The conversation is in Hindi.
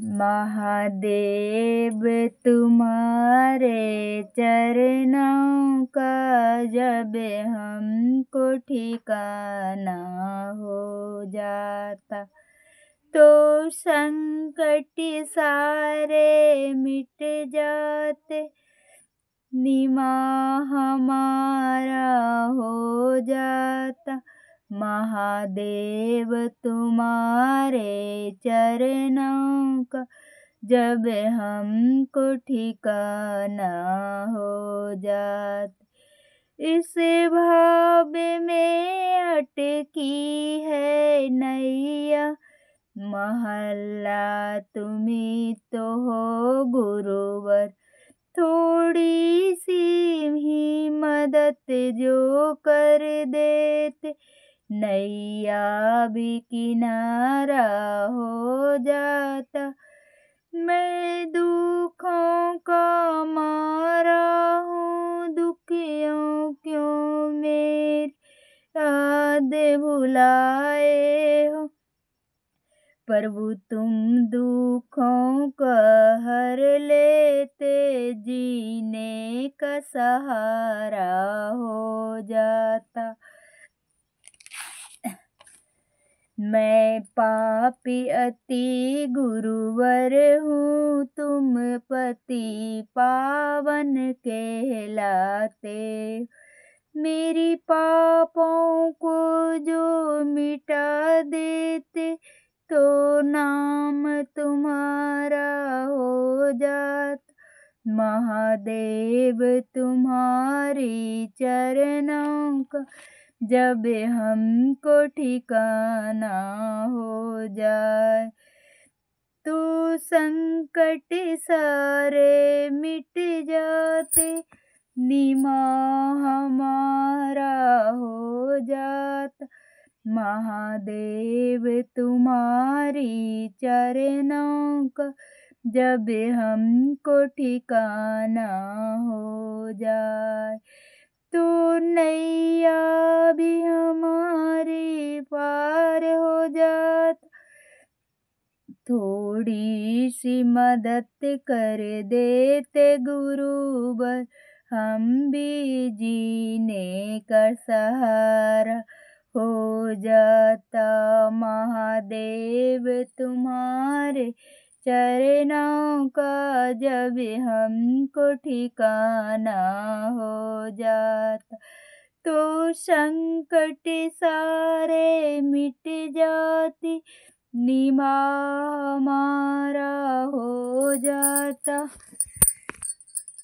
महादेव तुम्हारे चरणों का जब हमको ठिकाना हो जाता तो संकट सारे मिट जाते निमा हमारा हो जाता महादेव तुम्हारे चरणों का जब हमको ठिकाना हो जाते इस भाव में अटकी है नैया महल्ला तुम्हें तो हो गुरुवर थोड़ी सी ही मदद जो कर देते नैया भी किनारा हो जाता मैं दुखों का मारा हूँ दुखियों क्यों मेरी याद भुलाए हो प्रभु तुम दुखों का हर लेते जीने का सहारा हो जाता मैं पापी अति गुरुवर हूँ तुम पति पावन कहलाते मेरी पापों को जो मिटा देते तो नाम तुम्हारा हो जाता महादेव तुम्हारी चरणों का जब हमको ठिकाना हो जाए तू तो संकट सारे मिट जाते निमा हमारा हो जाता महादेव तुम्हारी चरणों का जब हमको ठिकाना हो जाए तो नैया भी हमारे पार हो जाता थोड़ी सी मदद कर देते गुरुवर हम भी जीने का सहारा हो जाता महादेव तुम चरणों का जब हमको ठिकाना हो जाता तो संकट सारे मिट जाती निमा हमारा हो जाता